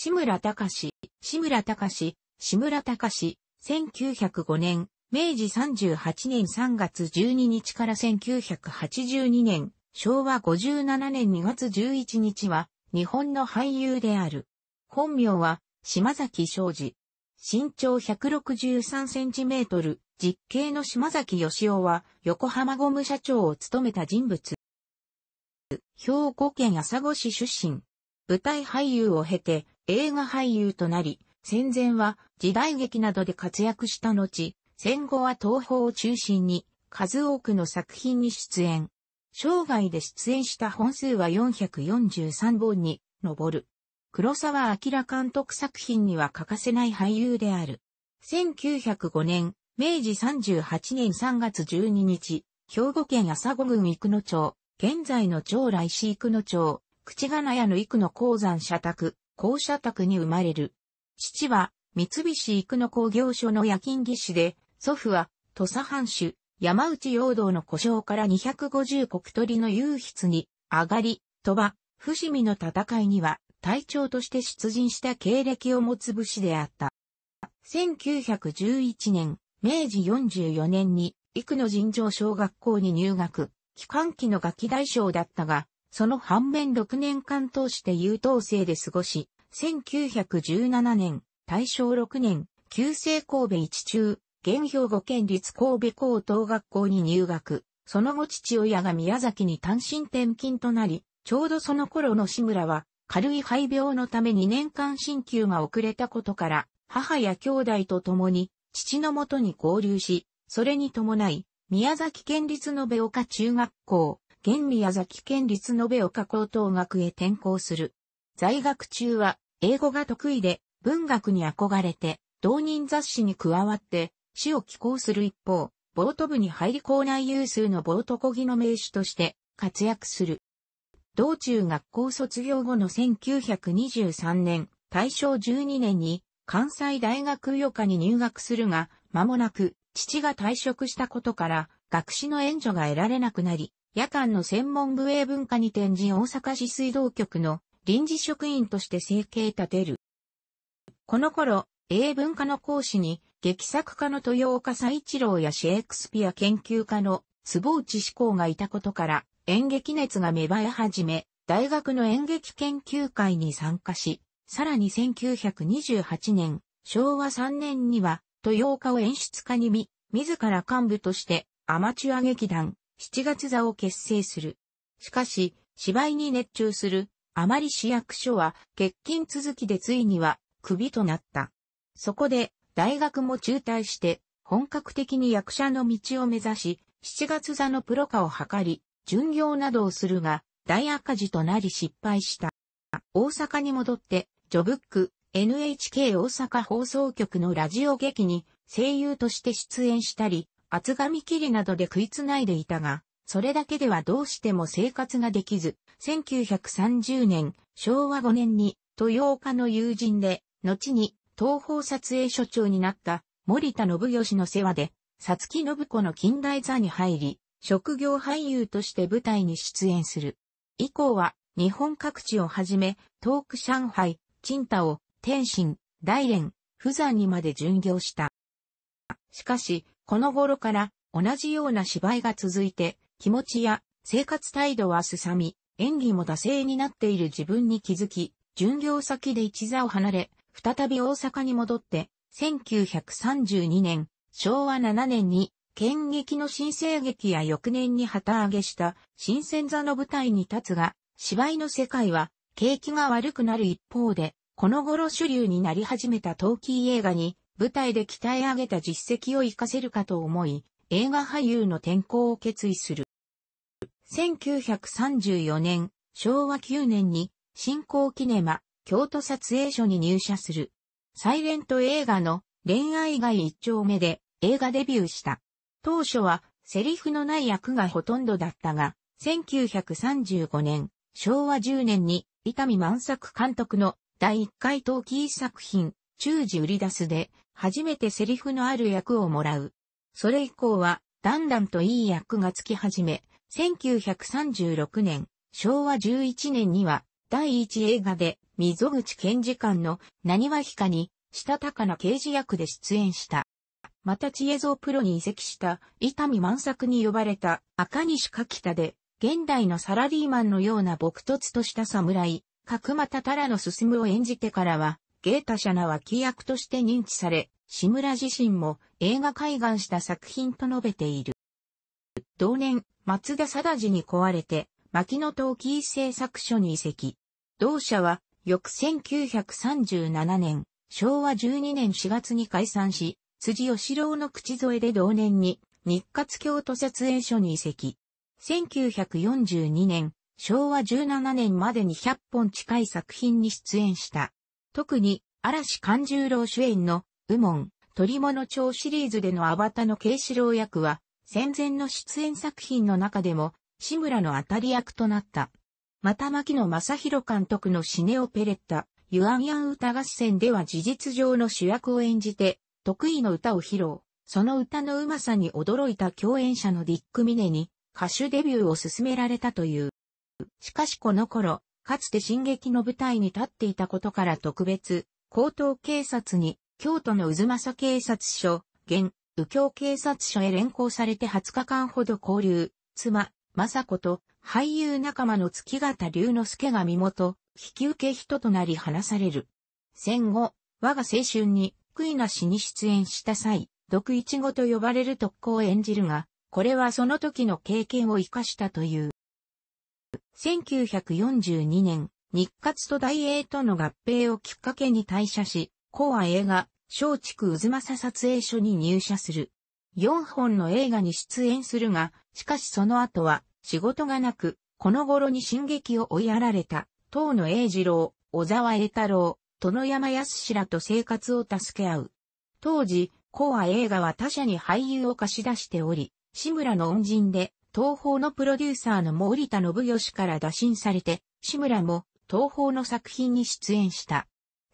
志村隆志村隆志村隆1905年、明治38年3月12日から1982年、昭和57年2月11日は、日本の俳優である。本名は、島崎昌司。身長163センチメートル、実刑の島崎義夫は、横浜ゴム社長を務めた人物。兵庫県朝子市出身。舞台俳優を経て、映画俳優となり、戦前は時代劇などで活躍した後、戦後は東宝を中心に数多くの作品に出演。生涯で出演した本数は443本に上る。黒沢明監督作品には欠かせない俳優である。1905年、明治38年3月12日、兵庫県朝子郡生野町、現在の町来市生野町、口金屋の生野鉱山社宅、校舎宅に生まれる。父は、三菱育野工業所の夜勤技師で、祖父は、土佐藩主、山内陽道の故障から250国取の優筆に、上がり、とは、伏見の戦いには、隊長として出陣した経歴を持つ武士であった。1911年、明治44年に、幾野尋常小学校に入学、期間期のガキ大将だったが、その反面6年間通して優等生で過ごし、1917年、大正6年、旧制神戸一中、現兵庫県立神戸高等学校に入学。その後父親が宮崎に単身転勤となり、ちょうどその頃の志村は、軽い肺病のため2年間進級が遅れたことから、母や兄弟と共に、父のもとに交流し、それに伴い、宮崎県立の岡中学校、現宮崎県立延岡高等学へ転校する。在学中は、英語が得意で、文学に憧れて、同人雑誌に加わって、市を寄稿する一方、ボート部に入り校内有数のボート漕ぎの名手として活躍する。道中学校卒業後の1923年、大正12年に関西大学予科に入学するが、間もなく父が退職したことから学士の援助が得られなくなり、夜間の専門部営文化に転じ大阪市水道局の臨時職員として生計立てる。この頃、英文化の講師に、劇作家の豊岡佐一郎やシェイクスピア研究家の坪内志向がいたことから、演劇熱が芽生え始め、大学の演劇研究会に参加し、さらに1928年、昭和3年には、豊岡を演出家に見、自ら幹部としてアマチュア劇団、七月座を結成する。しかし、芝居に熱中する、あまり市役所は、欠勤続きでついには、クビとなった。そこで、大学も中退して、本格的に役者の道を目指し、七月座のプロ化を図り、巡業などをするが、大赤字となり失敗した。大阪に戻って、ジョブック、NHK 大阪放送局のラジオ劇に声優として出演したり、厚紙切りなどで食いつないでいたが、それだけではどうしても生活ができず、1930年、昭和5年に、豊岡の友人で、後に、東方撮影所長になった森田信義の世話で、さつき信子の近代座に入り、職業俳優として舞台に出演する。以降は、日本各地をはじめ、遠く上海、青島、天津、大連、富山にまで巡業した。しかし、この頃から同じような芝居が続いて、気持ちや生活態度はすさみ、演技も惰性になっている自分に気づき、巡業先で一座を離れ、再び大阪に戻って、1932年、昭和7年に、剣劇の新生劇や翌年に旗揚げした新鮮座の舞台に立つが、芝居の世界は景気が悪くなる一方で、この頃主流になり始めた陶器映画に舞台で鍛え上げた実績を活かせるかと思い、映画俳優の転向を決意する。1934年、昭和9年に、新興キネマ、京都撮影所に入社する。サイレント映画の恋愛街一丁目で映画デビューした。当初はセリフのない役がほとんどだったが、1935年、昭和10年に、伊丹満作監督の第1回陶器作品、中時売り出すで、初めてセリフのある役をもらう。それ以降は、だんだんといい役がつき始め、1936年、昭和11年には、第一映画で、溝口賢治官の、何はひかに、したたかな刑事役で出演した。また知恵蔵プロに移籍した、伊丹満作に呼ばれた、赤西柿田で、現代のサラリーマンのような朴突とした侍、角又太良の進を演じてからは、ゲータシャナは規約として認知され、志村自身も映画開眼した作品と述べている。同年、松田貞治に壊れて、牧野陶器製作所に移籍。同社は、翌1937年、昭和12年4月に解散し、辻吉郎の口添えで同年に、日活京都設営所に移籍。1942年、昭和17年までに100本近い作品に出演した。特に、嵐勘十郎主演の、右門、鳥物町シリーズでのアバタの慶志郎役は、戦前の出演作品の中でも、志村の当たり役となった。また牧野正宏監督のシネオペレッタ、ユアンヤン歌合戦では事実上の主役を演じて、得意の歌を披露。その歌のうまさに驚いた共演者のディック・ミネに歌手デビューを勧められたという。しかしこの頃、かつて進撃の舞台に立っていたことから特別、高等警察に、京都の渦政警察署、現、右京警察署へ連行されて20日間ほど交流、妻、雅子と、俳優仲間の月形龍之介が身元、引き受け人となり話される。戦後、我が青春に、悔いなしに出演した際、毒イチゴと呼ばれる特攻を演じるが、これはその時の経験を活かしたという。1942年、日活と大英との合併をきっかけに退社し、コア映画、松竹渦政撮影所に入社する。4本の映画に出演するが、しかしその後は仕事がなく、この頃に進撃を追いやられた、東野栄二郎、小沢栄太郎、殿山康らと生活を助け合う。当時、コア映画は他社に俳優を貸し出しており、志村の恩人で、東宝のプロデューサーの森田信義から打診されて、志村も東宝の作品に出演した。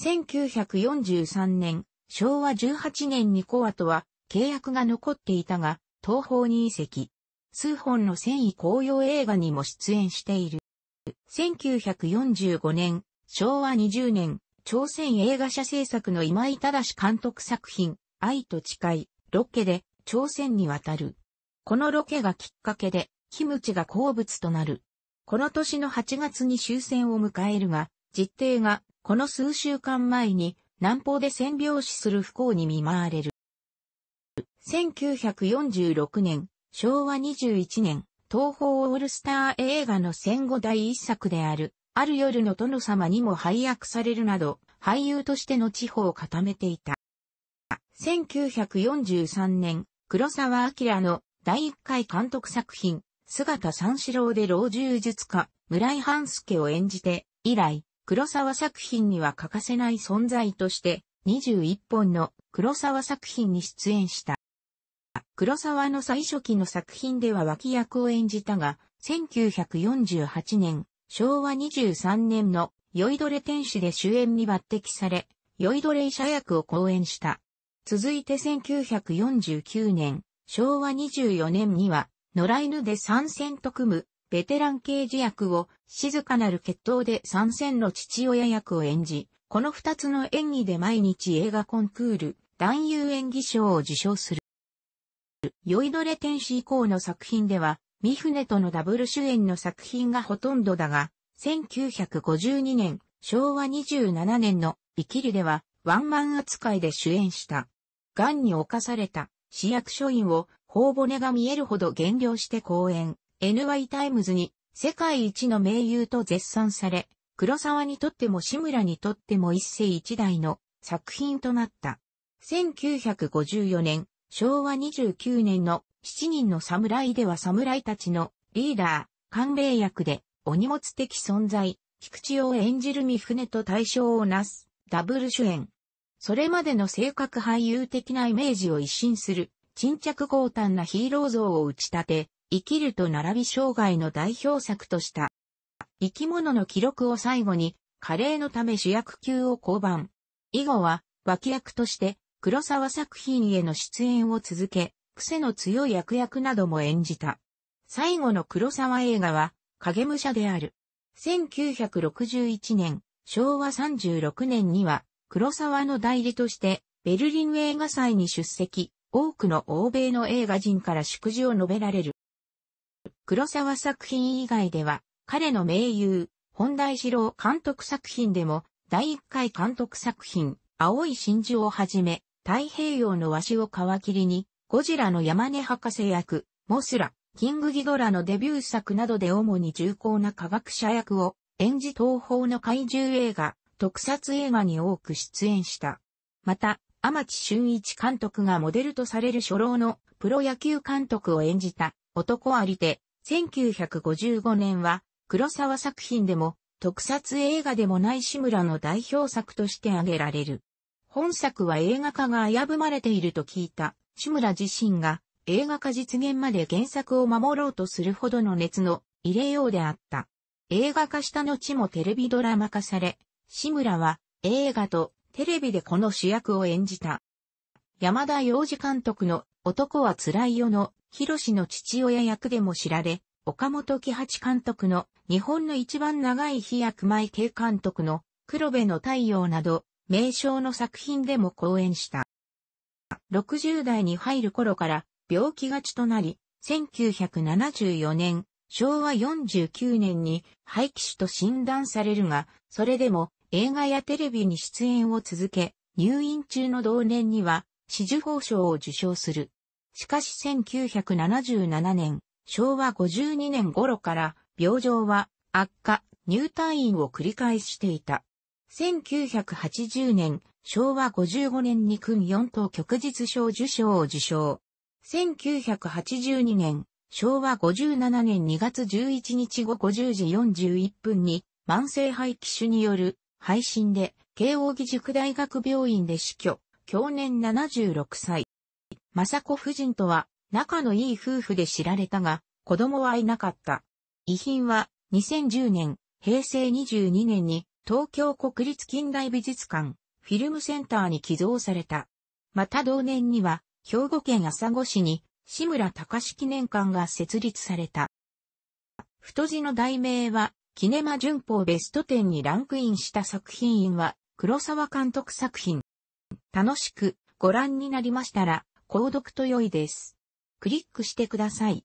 1943年、昭和18年にコアとは契約が残っていたが、東宝に移籍。数本の繊維紅葉映画にも出演している。1945年、昭和20年、朝鮮映画社制作の今井正監督作品、愛と誓い、ロッケで朝鮮に渡る。このロケがきっかけで、キムチが好物となる。この年の8月に終戦を迎えるが、実帝が、この数週間前に、南方で占領死する不幸に見舞われる。1946年、昭和21年、東方オールスター映画の戦後第一作である、ある夜の殿様にも配役されるなど、俳優としての地方を固めていた。1943年、黒沢明の第1回監督作品、姿三四郎で老中術家、村井半助を演じて、以来、黒沢作品には欠かせない存在として、21本の黒沢作品に出演した。黒沢の最初期の作品では脇役を演じたが、1948年、昭和23年の酔いどれ天使で主演に抜擢され、酔いどれ医者役を講演した。続いて1949年、昭和24年には、野良犬で参戦と組む、ベテラン刑事役を、静かなる決闘で参戦の父親役を演じ、この二つの演技で毎日映画コンクール、男優演技賞を受賞する。酔いどれ天使以降の作品では、三船とのダブル主演の作品がほとんどだが、1952年、昭和27年の、生きるでは、ワンマン扱いで主演した。癌に侵された市役所員を頬骨が見えるほど減量して講演、NY タイムズに世界一の名優と絶賛され、黒沢にとっても志村にとっても一世一代の作品となった。1954年、昭和29年の7人の侍では侍たちのリーダー、官兵役でお荷物的存在、菊池を演じる三船と対象をなす、ダブル主演、それまでの性格俳優的なイメージを一新する、沈着豪胆なヒーロー像を打ち立て、生きると並び生涯の代表作とした。生き物の記録を最後に、華麗のため主役級を降板。以後は、脇役として、黒沢作品への出演を続け、癖の強い悪役なども演じた。最後の黒沢映画は、影武者である。1961年、昭和36年には、黒沢の代理として、ベルリン映画祭に出席、多くの欧米の映画人から祝辞を述べられる。黒沢作品以外では、彼の名優、本田志郎監督作品でも、第1回監督作品、青い真珠をはじめ、太平洋の鷲を皮切りに、ゴジラの山根博士役、モスラ、キングギドラのデビュー作などで主に重厚な科学者役を演じ東方の怪獣映画、特撮映画に多く出演した。また、天地俊一監督がモデルとされる初老のプロ野球監督を演じた男ありで、1955年は黒沢作品でも特撮映画でもない志村の代表作として挙げられる。本作は映画化が危ぶまれていると聞いた志村自身が映画化実現まで原作を守ろうとするほどの熱の入れようであった。映画化した後もテレビドラマ化され、志村は映画とテレビでこの主役を演じた。山田洋次監督の男は辛いよの広志の父親役でも知られ、岡本喜八監督の日本の一番長い日役前慶監督の黒部の太陽など名称の作品でも講演した。60代に入る頃から病気がちとなり、1974年昭和49年に廃棄種と診断されるが、それでも映画やテレビに出演を続け、入院中の同年には、紫綬褒章を受賞する。しかし1977年、昭和52年頃から病状は悪化、入退院を繰り返していた。1980年、昭和55年に訓4等旭日賞受賞を受賞。1982年、昭和57年2月11日午後10時41分に、慢性肺気腫による、配信で、慶応義塾大学病院で死去、去年76歳。雅子夫人とは、仲のいい夫婦で知られたが、子供はいなかった。遺品は、2010年、平成22年に、東京国立近代美術館、フィルムセンターに寄贈された。また同年には、兵庫県朝来市に志村隆記念館が設立された。太字の題名は、キネマ旬報ベスト10にランクインした作品は、黒沢監督作品。楽しくご覧になりましたら、購読と良いです。クリックしてください。